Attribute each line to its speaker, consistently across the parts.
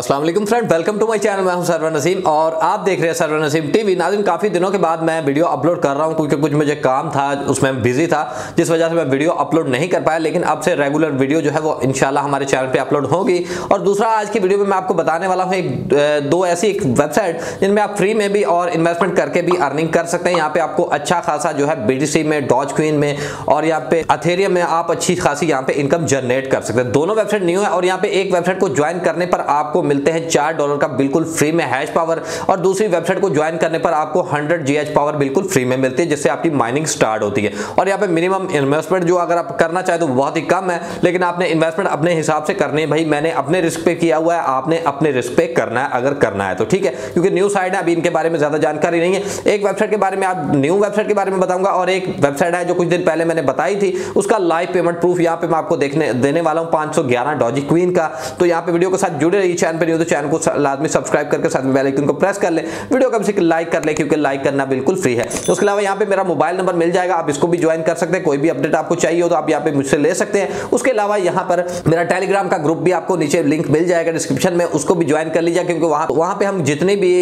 Speaker 1: Aslam friend welcome to my channel मैं हूं server Naseem और आप देख रहे हैं सरवर नसीम टीवी नाजिम काफ़ी दिनों के बाद मैं वीडियो अपलोड कर रहा हूं क्योंकि कुछ मुझे काम था उसमें बिजी था जिस वजह से मैं वीडियो अपलोड नहीं कर पाया लेकिन अब से रेगुलर वीडियो जो है वो इंशाल्लाह हमारे चैनल पे अपलोड होगी और दूसरा आज की वीडियो में मैं आपको बताने वाला हूँ एक दो ऐसी एक वेबसाइट जिनमें आप फ्री में भी और इन्वेस्टमेंट करके भी अर्निंग कर सकते हैं यहाँ पर आपको अच्छा खासा जो है बी में डॉज क्वीन में और यहाँ पे अथेरियम में आप अच्छी खासी यहाँ पे इनकम जनरेट कर सकते हैं दोनों वेबसाइट न्यू है और यहाँ पे एक वेबसाइट को ज्वाइन करने पर आपको मिलते हैं चार डॉलर का बिल्कुल फ्री में हैश पावर और दूसरी वेबसाइट को ज्वाइन करने पर आपको हंड्रेड जी पावर बिल्कुल फ्री में मिलती है जिससे आपकी माइनिंग स्टार्ट होती है और यहाँ पे मिनिमम इन्वेस्टमेंट जो अगर आप करना चाहें तो बहुत ही कम है लेकिन आपने इन्वेस्टमेंट अपने हिसाब से करनी है भाई मैंने अपने रिस्क पे किया हुआ है आपने अपने रिस्क पे करना है अगर करना है तो ठीक है क्योंकि न्यू साइड है अभी इनके बारे में ज्यादा जानकारी नहीं है एक वेबसाइट के बारे में आप न्यू वेबसाइट के बारे में बताऊंगा और एक वेबसाइट है जो कुछ दिन पहले मैंने बताई थी उसका लाइव पेमेंट प्रूफ यहाँ पे मैं आपको देखने देने वाला हूँ पांच सौ ग्यारह डॉजी क्वीन का तो यहाँ पे वीडियो के साथ जुड़े रही चैनल पर नहीं हो तो चैनल को लाजमी सब्सक्राइब करके साथ में बेलाइकन को प्रेस कर ले वीडियो कम से कम लाइक कर ले क्योंकि लाइक करना बिल्कुल फ्री है उसके अलावा यहाँ पे मेरा मोबाइल नंबर मिल जाएगा आप इसको भी ज्वाइन कर सकते हैं कोई भी अपडेट आपको चाहिए हो तो आप यहाँ पे मुझसे ले सकते हैं उसके अलावा यहाँ पर मेरा टेलीग्राम का ग्रुप भी आपको नीचे लिंक मिल जाएगा डिस्क्रिप्शन में उसको भी ज्वाइन कर लीजिए क्योंकि वहाँ वहाँ पर हम जितनी भी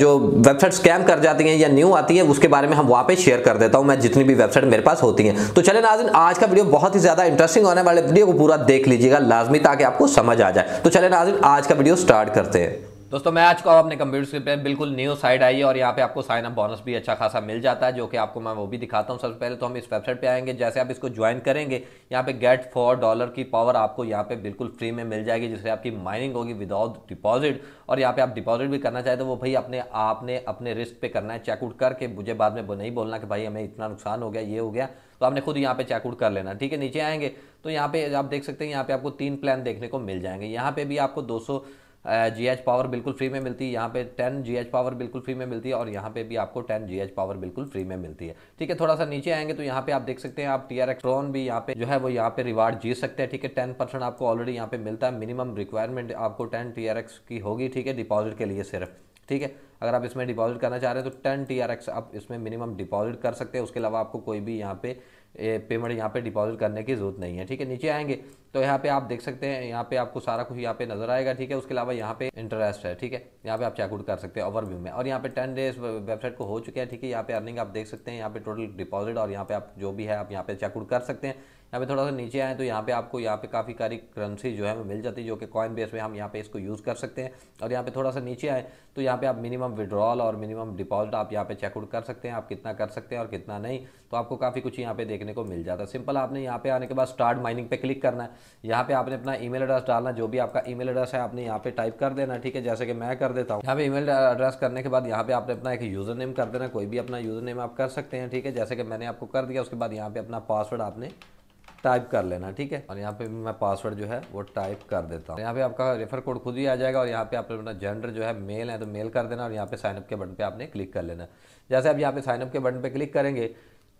Speaker 1: जो वेबसाइट स्कैम कर जाती हैं या न्यू आती हैं उसके बारे में हम वहाँ पर शेयर कर देता हूँ मैं जितनी भी वेबसाइट मेरे पास होती हैं तो चले नाजिन आज का वीडियो बहुत ही ज़्यादा इंटरेस्टिंग होने वाले वीडियो को पूरा देख लीजिएगा लाजमी ताकि आपको समझ आ जाए तो चले नाजिन आज का वीडियो स्टार्ट करते हैं दोस्तों मैं आज को अपने कंप्यूटर स्क्रीन पे बिल्कुल न्यू साइट आई है और यहाँ पे आपको साइन अप बोनस भी अच्छा खासा मिल जाता है जो कि आपको मैं वो भी दिखाता हूँ सबसे पहले तो हम इस वेबसाइट पे आएंगे जैसे आप इसको ज्वाइन करेंगे यहाँ पे गेट फॉर डॉलर की पावर आपको यहाँ पे बिल्कुल फ्री में मिल जाएगी जिससे आपकी माइनिंग होगी विदाउट डिपॉजिट और यहाँ पे आप डिपॉजिट भी करना चाहते हो वो भाई अपने आपने अपने रिस्क पे करना है चेकआउट करके मुझे बाद में नहीं बोलना कि भाई हमें इतना नुकसान हो गया ये हो गया तो आपने खुद यहाँ पे चेकआउट कर लेना ठीक है नीचे आएंगे तो यहाँ पे आप देख सकते हैं यहाँ पे आपको तीन प्लान देखने को मिल जाएंगे यहाँ पे भी आपको 200 जी एच पावर बिल्कुल फ्री में मिलती है यहाँ पे 10 जी एच पावर बिल्कुल फ्री में मिलती है और यहाँ पे भी आपको 10 जी एच पावर बिल्कुल फ्री में मिलती है ठीक है थोड़ा सा नीचे आएंगे तो यहाँ पे आप देख सकते हैं आप टी आर भी यहाँ पे जो है वो यहाँ पे रिवार्ड जीत सकते हैं ठीक है टेन परसेंट आपको ऑलरेडी यहाँ पे मिलता है मिनिमम रिक्वायरमेंट आपको टेन टी आर एक्स की होगी ठीक है डिपॉजिट के लिए सिर्फ ठीक है अगर आप इसमें डिपॉजिट करना चाह रहे हैं तो टेन टी आप इसमें मिनिमम डिपॉजिट कर सकते हैं उसके अलावा आपको कोई भी यहाँ पे पेमेंट यहाँ पे डिपॉजिट करने की ज़रूरत नहीं है ठीक है नीचे आएंगे तो यहाँ पे आप देख सकते हैं यहाँ पे आपको सारा कुछ यहाँ पे नजर आएगा ठीक है उसके अलावा यहाँ पे इंटरेस्ट है ठीक है यहाँ पे आप चेकआउट कर सकते हैं ओवरव्यू में और यहाँ पे टेन डेज वेबसाइट को हो चुके हैं ठीक है यहाँ पे अर्निंग आप देख सकते हैं यहाँ पे टोटल डिपॉजिट और यहाँ पे आप जो भी है आप यहाँ पे चेकआउट कर सकते हैं यहाँ पे थोड़ा सा नीचे आए तो यहाँ पे आपको यहाँ पे काफ़ी सारी करेंसी जो है वो मिल जाती है जो कि कॉइन बेस में हम यहाँ पे इसको यूज़ कर सकते हैं और यहाँ पे थोड़ा सा नीचे आए तो यहाँ पे आप मिनिमम विड्रॉल और मिनिमम डिपॉजिट आप यहाँ पे चेकआउट कर सकते हैं आप कितना कर सकते हैं और कितना नहीं तो आपको काफ़ी कुछ यहाँ पे देखने को मिल जाता है सिंपल आपने यहाँ पे आने के बाद स्टार्ट माइनिंग पे क्लिक करना है यहाँ पे आपने अपना ईमेल एड्रेस डालना जो भी आपका ईमेल एड्रेस है आपने यहाँ पे टाइप कर देना ठीक है जैसे कि मैं कर देता हूँ यहाँ पे ईमेल एड्रेस करने के बाद यहाँ पे आपने अपना एक यूज़र नेम कर देना कोई भी अपना यूज़र नेम आप कर सकते हैं ठीक है जैसे कि मैंने आपको कर दिया उसके बाद यहाँ पे अपना पासवर्ड आपने टाइप कर लेना ठीक है और यहाँ पे मैं पासवर्ड जो है वो टाइप कर देता हूँ यहाँ पे आपका रेफर कोड खुद ही आ जाएगा और यहाँ पे आप अपना जेंडर जो है मेल है तो मेल कर देना और यहाँ पे साइनअप के बटन पे आपने क्लिक कर लेना जैसे आप यहाँ पे साइनअप के बटन पे क्लिक करेंगे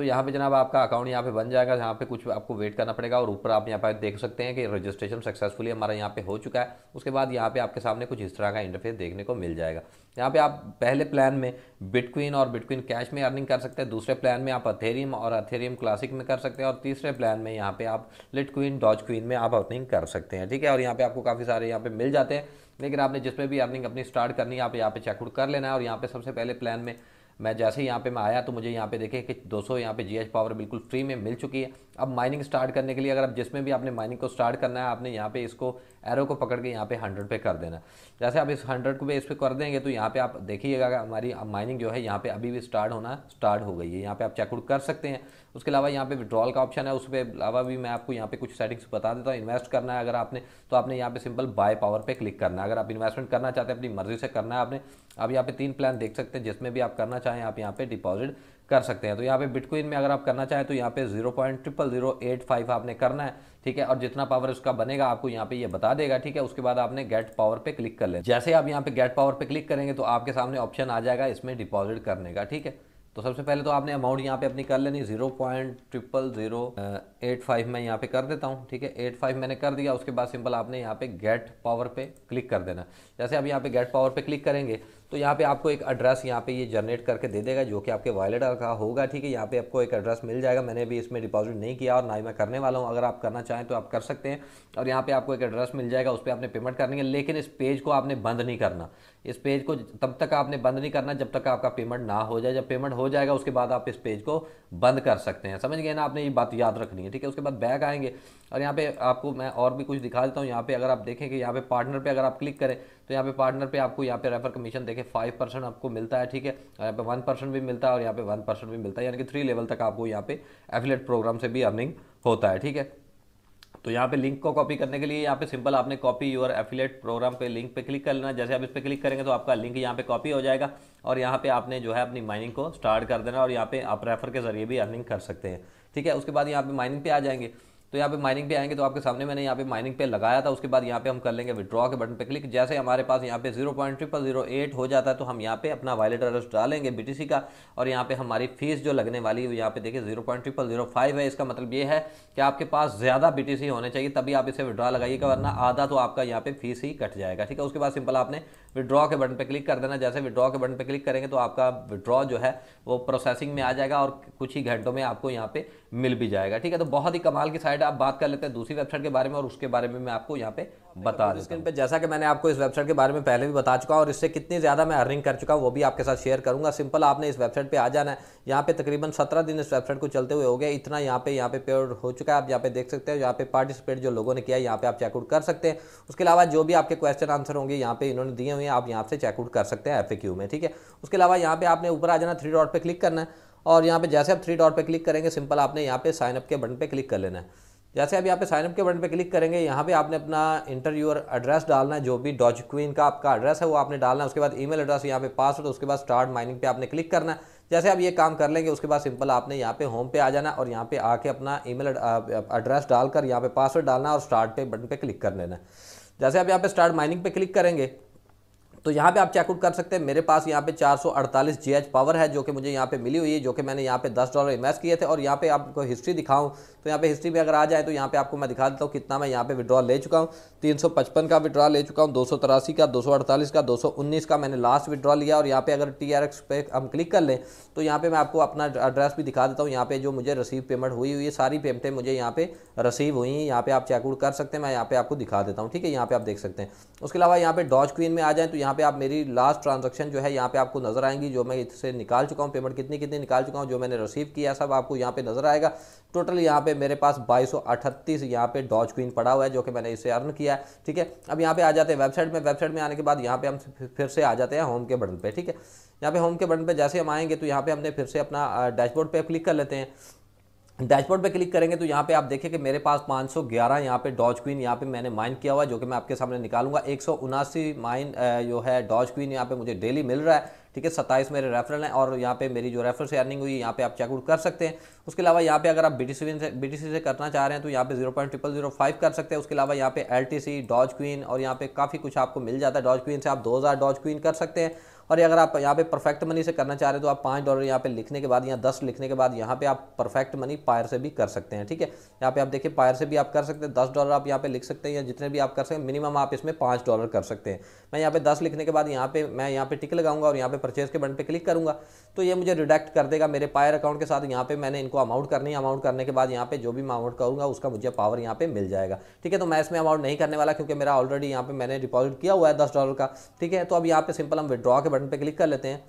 Speaker 1: तो यहाँ पे जनाब आपका अकाउंट यहाँ पे बन जाएगा यहाँ पे कुछ आपको वेट करना पड़ेगा और ऊपर आप यहाँ पे देख सकते हैं कि रजिस्ट्रेशन सक्सेसफुली हमारा यहाँ पे हो चुका है उसके बाद यहाँ पे आपके सामने कुछ इस तरह का इंटरफेस देखने को मिल जाएगा यहाँ पे आप पहले प्लान में बिटकॉइन और बिटकॉइन कैश में अर्निंग कर सकते हैं दूसरे प्लान में आप अथेरियम और अथेरियम क्लासिक में कर सकते हैं और तीसरे प्लान में यहाँ पे आप लिट क्वीन डॉज क्वीन में आप अर्निंग कर सकते हैं ठीक है और यहाँ पे आपको काफ़ी सारे यहाँ पे मिल जाते हैं लेकिन आपने जिसमें भी अर्निंग अपनी स्टार्ट करनी है आप यहाँ पे चेकआउट कर लेना है और यहाँ पे सबसे पहले प्लान में मैं जैसे ही यहाँ पे मैं आया तो मुझे यहाँ पे देखे कि 200 सौ यहाँ पे जी पावर बिल्कुल फ्री में मिल चुकी है अब माइनिंग स्टार्ट करने के लिए अगर आप जिसमें भी आपने माइनिंग को स्टार्ट करना है आपने यहाँ पे इसको एरो को पकड़ के यहाँ पे 100 पे कर देना जैसे आप इस 100 को भी इस पर कर देंगे तो यहाँ पे आप देखिएगा हमारी माइनिंग जो है यहाँ पे अभी भी स्टार्ट होना स्टार्ट हो गई है यहाँ पे आप चेकआउट कर सकते हैं उसके अलावा यहाँ पे विड्रॉल का ऑप्शन है उस पर अलावा भी मैं आपको यहाँ पे कुछ सेटिंग्स बता देता हूँ इन्वेस्ट करना है अगर आपने तो आपने यहाँ पे सिंपल बाय पावर पे क्लिक करना है अगर आप इन्वेस्टमेंट करना चाहते हैं अपनी मर्जी से करना है आपने आप यहाँ पे तीन प्लान देख सकते हैं जिसमें भी आप करना चाहें आप यहाँ पे डिपॉजिट कर सकते हैं तो यहाँ पे बिटकॉइन में अगर आप करना चाहें तो यहाँ पे zero point triple zero eight five आपने करना है ठीक है और जितना पावर उसका बनेगा आपको यहाँ पे ये यह बता देगा ठीक है उसके बाद आपने गेट पावर पे क्लिक कर ले जैसे आप यहाँ पे गेट पावर पे क्लिक करेंगे तो आपके सामने ऑप्शन आ जाएगा इसमें डिपॉजिट करने का ठीक है तो सबसे पहले तो आपने अमाउंट यहाँ पे अपनी कर लेनी zero point triple zero eight five मैं यहाँ पे कर देता हूँ ठीक है एट फाइव मैंने कर दिया उसके बाद सिंपल आपने यहाँ पे गेट पावर पे क्लिक कर देना जैसे आप यहाँ पे गेट पावर पे क्लिक करेंगे तो यहाँ पे आपको एक एड्रेस यहाँ पे ये जनरेट करके दे देगा जो कि आपके वॉलेट का होगा ठीक है यहाँ पे आपको एक एड्रेस मिल जाएगा मैंने भी इसमें डिपॉजिट नहीं किया और ना ही मैं करने वाला हूँ अगर आप करना चाहें तो आप कर सकते हैं और यहाँ पे आपको एक एड्रेस मिल जाएगा उस पर आपने पेमेंट करनी है लेकिन इस पेज को आपने बंद नहीं करना इस पेज को तब तक आपने बंद नहीं करना जब तक आपका पेमेंट ना हो जाए जब पेमेंट हो जाएगा उसके बाद आप इस पेज को बंद कर सकते हैं समझ गए ना आपने ये बात याद रखनी है ठीक है उसके बाद बैक आएंगे और यहाँ पे आपको मैं और भी कुछ दिखा देता हूँ यहाँ पे अगर आप देखें कि यहाँ पे पार्टनर पे अगर आप क्लिक करें तो यहाँ पे पार्टनर पे आपको यहाँ पे रेफर कमीशन देखे फाइव परसेंट आपको मिलता है ठीक है यहाँ पे वन परसेंट भी मिलता है और यहाँ पे वन परसेंट भी मिलता है यानी कि थ्री लेवल तक आपको यहाँ पे एफिलेट प्रोग्राम से भी अर्निंग होता है ठीक है तो यहाँ पे लिंक को कॉपी करने के लिए यहाँ पे सिंपल आपने कॉपी योर एफिलेट प्रोग्राम पे लिंक पे क्लिक कर लेना जैसे आप इस पर क्लिक करेंगे तो आपका लिंक यहाँ पे कॉपी हो जाएगा और यहाँ पे आपने जो है अपनी माइनिंग को स्टार्ट कर देना और यहाँ पे आप रेफर के जरिए भी अर्निंग कर सकते हैं ठीक है उसके बाद यहाँ पे माइनिंग पे आ जाएंगे तो यहाँ पे माइनिंग पे आएंगे तो आपके सामने मैंने यहाँ पे माइनिंग पे लगाया था उसके बाद यहाँ पे हम कर लेंगे विड्रॉ के बटन पे क्लिक जैसे हमारे पास यहाँ पे zero point triple zero eight हो जाता है तो हम यहाँ पे अपना वायलेट एड्रेस डालेंगे बीटीसी का और यहाँ पे हमारी फीस जो लगने वाली है यहाँ पे देखिए zero point triple zero five है इसका मतलब ये है कि आपके पास ज़्यादा बी होने चाहिए तभी आप इसे विड्रॉ लगाइएगा वरना आधा तो आपका यहाँ पे फीस ही कट जाएगा ठीक है उसके बाद सिंपल आपने विड्रॉ के बटन पर क्लिक कर देना जैसे विड्रॉ के बटन पर क्लिक करेंगे तो आपका विड्रॉ जो है वो प्रोसेसिंग में आ जाएगा और कुछ ही घंटों में आपको यहाँ पे मिल भी जाएगा ठीक है तो बहुत ही कमाल की साइड वेबसाइट आप बात कर लेते हैं दूसरी वेबसाइट के बारे में और उसके बारे में मैं आपको यहाँ पे बता दूँ स्क्रीन पर जैसा कि मैंने आपको इस वेबसाइट के बारे में पहले भी बता चुका और इससे कितनी ज़्यादा मैं अर्निंग कर चुका हूँ वो भी आपके साथ शेयर करूँगा सिंपल आपने इस वेबसाइट पर आ जाना है यहाँ पे तकरीबन सत्रह दिन इस वेबसाइट को चलते हुए हो गया इतना यहाँ पे यहाँ पे पेड हो चुका है आप यहाँ पे देख सकते हैं यहाँ पे पार्टिसिपेट जो लोगों ने किया यहाँ पे आप चेकआउट कर सकते हैं उसके अलावा जो भी आपके क्वेश्चन आंसर होंगे यहाँ पे इन्होंने दिए हुए हैं आप यहाँ से चेकआउट कर सकते हैं एफ में ठीक है उसके अलावा यहाँ पे आपने ऊपर आ जाना थ्री डॉट पर क्लिक करना है और यहाँ पे जैसे आप थ्री डॉट पे क्लिक करेंगे सिंपल आपने यहाँ पे साइनअप के बटन पे क्लिक कर लेना है जैसे आप यहाँ पे साइनअप के बटन पे क्लिक करेंगे यहाँ पे आपने अपना इंटरव्यूअर एड्रेस डालना है जो भी डॉज क्वीन का आपका एड्रेस है वो आपने डालना है उसके बाद ईमेल एड्रेस यहाँ पे पासवर्ड उसके बाद स्टार्ट माइनिंग पे आपने क्लिक करना है जैसे आप ये काम कर लेंगे उसके बाद सिंपल आपने यहाँ पे होम पे आ जाना और यहाँ पे आके अपना मेल एड्रेस डालकर यहाँ पे पासवर्ड डालना और स्टार्ट पे बटन पे क्लिक कर लेना जैसे आप यहाँ पे स्टार्ट माइनिंग पे क्लिक करेंगे तो यहाँ पे आप चेकआउट कर सकते हैं मेरे पास यहाँ पे 448 जीएच पावर है जो कि मुझे यहाँ पे मिली हुई है जो कि मैंने यहाँ पे 10 डॉलर इन्वेस्ट किए थे और यहाँ पे आपको हिस्ट्री दिखाऊं तो यहाँ पे हिस्ट्री में अगर आ जाए तो यहाँ पे आपको मैं दिखा देता हूँ कितना मैं यहाँ पे विड्रॉ ले चुका हूँ तीन का विड्रॉ ले चुका हूँ दो का दो का दो का मैंने लास्ट विड्रॉ लिया और यहाँ पर अगर टी पे हम क्लिक कर लें तो यहाँ पर मैं आपको अपना एड्रेस भी दिखा देता हूँ यहाँ पर जो मुझे रसीव पेमेंट हुई हुई है सारी पेमेंटें मुझे यहाँ पर रसीव हुई हैं यहाँ पर आप चेकआउट कर सकते हैं मैं यहाँ पर आपको दिखा देता हूँ ठीक है यहाँ पे आप देख सकते हैं उसके अलावा यहाँ पर डॉज क्वीन में आ जाए तो यहाँ यहाँ पे आप मेरी लास्ट ट्रांजेक्शन जो है यहाँ पे आपको नजर आएंगी जो मैं इससे निकाल चुका हूँ पेमेंट कितनी कितनी निकाल चुका हूँ जो मैंने रिसीव किया सब आपको यहाँ पे नजर आएगा टोटल यहाँ पे मेरे पास बाईस सौ अठतीस यहाँ पे डॉज क्वीन पड़ा हुआ है जो कि मैंने इससे अर्न किया है ठीक है अब यहाँ पे आ जाते हैं वेबसाइट में वेबसाइट में आने के बाद यहाँ पे हम फिर से आ जाते हैं होम के बटन पर ठीक है यहाँ पे होम के बटन पर जैसे हम आएंगे तो यहाँ पे हमने फिर से अपना डैशबोर्ड पर क्लिक कर लेते हैं डैशबोर्ड पे क्लिक करेंगे तो यहाँ पे आप देखें कि मेरे पास 511 यहाँ पे डॉज क्वीन यहाँ पे मैंने माइन किया हुआ जो कि मैं आपके सामने निकालूंगा एक माइन जो है डॉज क्वीन यहाँ पे मुझे डेली मिल रहा है ठीक है सत्ताईस मेरे रेफरल हैं और यहाँ पे मेरी जो रेफर से अर्निंग हुई यहाँ पे आप चेकआउट कर सकते हैं उसके अलावा यहाँ पे अगर आप बी से बी से करना चाह रहे हैं तो यहाँ पे zero point triple zero five कर सकते हैं उसके अलावा यहाँ पे एल डॉज क्वीन और यहाँ पे काफ़ी कुछ आपको मिल जाता है डॉज क्वीन से आप दो हज़ार डॉज क्वीन कर सकते हैं और अगर आप यहाँ पे परफेक्ट मनी से करना चाह रहे हो तो आप पाँच डॉलर यहाँ पे लिखने के बाद यहाँ दस लिखने के बाद यहाँ पे आप परफेक्ट मनी पायर से भी कर सकते हैं ठीक है यहाँ पे आप देखिए पायर से भी आप कर सकते हैं दस डॉलर आप यहाँ पे लिख सकते हैं या जितने भी आप कर सकते हैं मिनिमम आप इसमें पाँच डॉलर कर सकते हैं मैं यहाँ पे दस लिखने के बाद यहाँ पे मैं यहाँ पे टिक लगाऊंगा और यहाँ पे परचेज के बटन पर क्लिक करूंगा तो ये मुझे रिडक्ट कर देगा मेरे पायर अकाउंट के साथ यहाँ पे मैंने इनको अमाउंट करनी है अमाउंट करने के बाद यहाँ पे जो भी मैं अमाउंट करूँगा उसका मुझे पावर यहाँ पे मिल जाएगा ठीक है तो मैं इसमें अमाउंट नहीं करने वाला क्योंकि मेरा ऑलरेडी यहाँ पे मैंने डिपॉजिट किया हुआ है दस डॉलर का ठीक है तो अब यहाँ पे सिंपल हम विड्रॉ के बटन पर क्लिक कर लेते हैं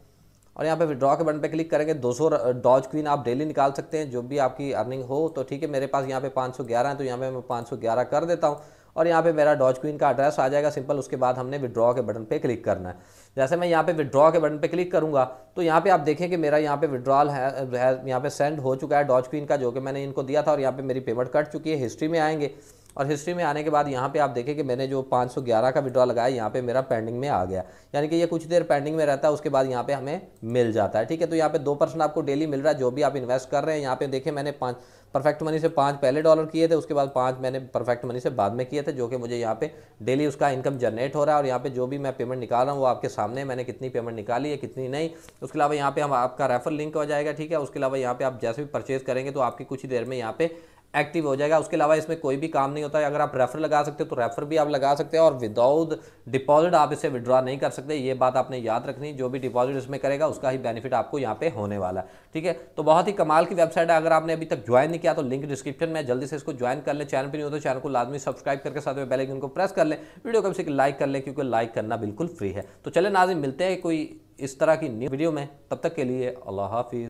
Speaker 1: और यहाँ पे विड्रॉ के बटन पे क्लिक करेंगे 200 डॉज क्वीन आप डेली निकाल सकते हैं जो भी आपकी अर्निंग हो तो ठीक है मेरे पास यहाँ पे 511 है तो यहाँ पे मैं 511 कर देता हूँ और यहाँ पे मेरा डॉज क्वीन का एड्रेस आ जाएगा सिंपल उसके बाद हमने विड्रॉ के बटन पे क्लिक करना है जैसे मैं यहाँ पे विड्रॉ के बटन पर क्लिक करूँगा तो यहाँ पे आप देखें कि मेरा यहाँ पे विड्रॉल है, है यहाँ पे सेंड हो चुका है डॉज क्वीन का जो कि मैंने इनको दिया था और यहाँ पे मेरी पेमेंट कट चुकी है हिस्ट्री में आएंगे और हिस्ट्री में आने के बाद यहाँ पे आप देखें कि मैंने जो 511 का विड्रॉ लगाया यहाँ पे मेरा पेंडिंग में आ गया यानी कि ये कुछ देर पेंडिंग में रहता है उसके बाद यहाँ पे हमें मिल जाता है ठीक है तो यहाँ पे दो परसेंट आपको डेली मिल रहा है जो भी आप इन्वेस्ट कर रहे हैं यहाँ पे देखें मैंने पाँच परफेक्ट मनी से पाँच पहले डॉलर किए थे उसके बाद पाँच मैंने परफेक्ट मनी से बाद में किए थे जो कि मुझे यहाँ पे डेली उसका इनकम जनरेट हो रहा है और यहाँ पे जो भी मैं पेमेंट निकाल रहा हूँ वो आपके सामने मैंने कितनी पेमेंट निकाली है कितनी नहीं उसके अलावा यहाँ पे हम आपका रेफर लिंक हो जाएगा ठीक है उसके अलावा यहाँ पे आप जैसे भी परचेज करेंगे तो आपकी कुछ देर में यहाँ पे एक्टिव हो जाएगा उसके अलावा इसमें कोई भी काम नहीं होता है अगर आप रेफर लगा सकते हो तो रेफर भी आप लगा सकते हैं और विदाउट डिपॉजिट आप इसे विड्रॉ नहीं कर सकते ये बात आपने याद रखनी जो भी डिपॉजिट इसमें करेगा उसका ही बेनिफिट आपको यहाँ पे होने वाला है ठीक है तो बहुत ही कमाल की वेबसाइट है अगर आपने अभी तक ज्वाइन नहीं किया तो लिंक डिस्क्रिप्शन में जल्दी से इसको ज्वाइन कर ले चैनल पर नहीं होता चैनल को लाजमी सब्सक्राइब करके साथ में बेलाइकन को प्रेस कर लें वीडियो कम से लाइक कर लें क्योंकि लाइक करना बिल्कुल फ्री है तो चले नाजिम मिलते हैं कोई इस तरह की न्यू वीडियो में तब तक के लिए अल्लाह हाफिज़